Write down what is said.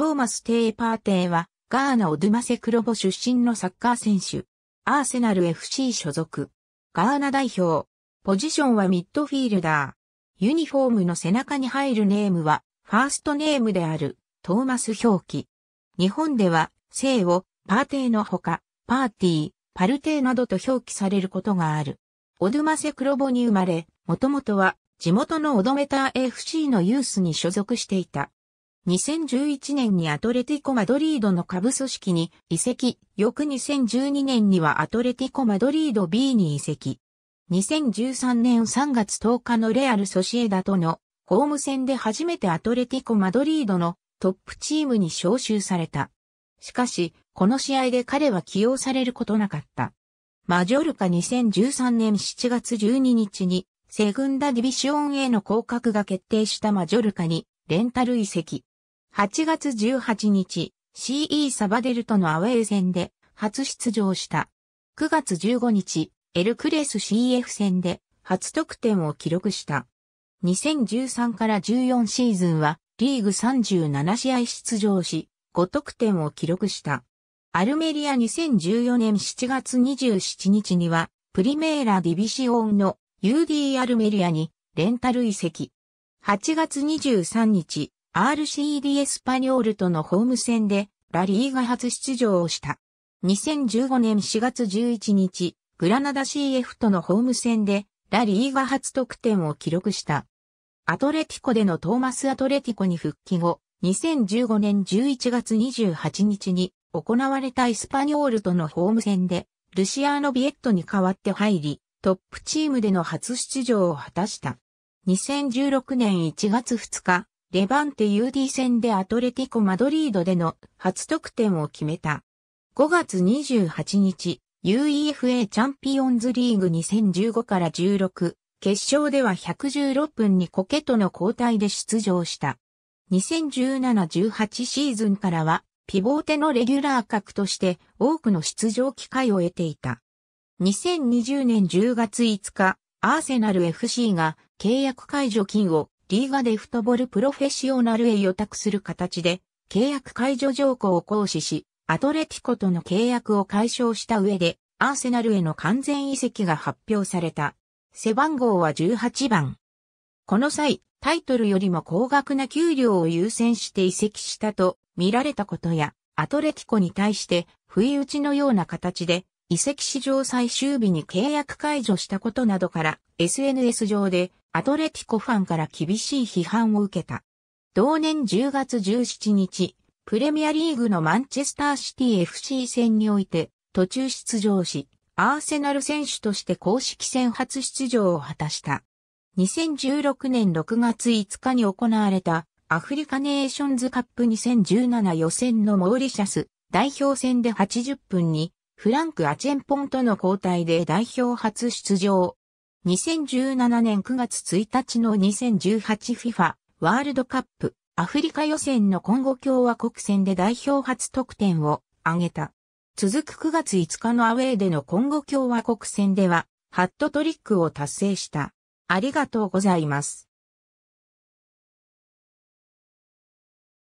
トーマス・テーパーテーは、ガーナ・オドゥマセクロボ出身のサッカー選手。アーセナル FC 所属。ガーナ代表。ポジションはミッドフィールダー。ユニフォームの背中に入るネームは、ファーストネームである、トーマス表記。日本では、姓を、パーテーのほか、パーティー、パルテーなどと表記されることがある。オドゥマセクロボに生まれ、もともとは、地元のオドメター FC のユースに所属していた。2011年にアトレティコ・マドリードの下部組織に移籍、翌2012年にはアトレティコ・マドリード B に移籍。2013年3月10日のレアル・ソシエダとのホーム戦で初めてアトレティコ・マドリードのトップチームに招集された。しかし、この試合で彼は起用されることなかった。マジョルカ2013年7月12日にセグンダディビシオンへの降格が決定したマジョルカにレンタル移籍。8月18日、CE サバデルとのアウェー戦で初出場した。9月15日、エルクレス CF 戦で初得点を記録した。2013から14シーズンはリーグ37試合出場し、5得点を記録した。アルメリア2014年7月27日には、プリメーラディビシオンの UD アルメリアにレンタル移籍。8月23日、RCD エスパニョールとのホーム戦でラリーが初出場をした。2015年4月11日、グラナダ CF とのホーム戦でラリーが初得点を記録した。アトレティコでのトーマス・アトレティコに復帰後、2015年11月28日に行われたイスパニョールとのホーム戦で、ルシアーノ・ビエットに代わって入り、トップチームでの初出場を果たした。2016年1月2日、レバンテ UD 戦でアトレティコ・マドリードでの初得点を決めた。5月28日、UEFA チャンピオンズリーグ2015から16、決勝では116分にコケとの交代で出場した。2017-18シーズンからは、ピボーテのレギュラー格として多くの出場機会を得ていた。2020年10月5日、アーセナル FC が契約解除金をリーガでフトボルプロフェッショナルへ予託する形で、契約解除条項を行使し、アトレティコとの契約を解消した上で、アーセナルへの完全移籍が発表された。背番号は18番。この際、タイトルよりも高額な給料を優先して移籍したと見られたことや、アトレティコに対して不意打ちのような形で移籍史上最終日に契約解除したことなどから SNS 上でアトレティコファンから厳しい批判を受けた。同年10月17日、プレミアリーグのマンチェスターシティ FC 戦において途中出場し、アーセナル選手として公式戦初出場を果たした。2016年6月5日に行われたアフリカネーションズカップ2017予選のモーリシャス代表戦で80分にフランク・アチェンポンとの交代で代表初出場。2017年9月1日の 2018FIFA ワールドカップアフリカ予選の今後共和国戦で代表初得点を挙げた。続く9月5日のアウェーでの今後共和国戦では、ハットトリックを達成した。ありがとうございます。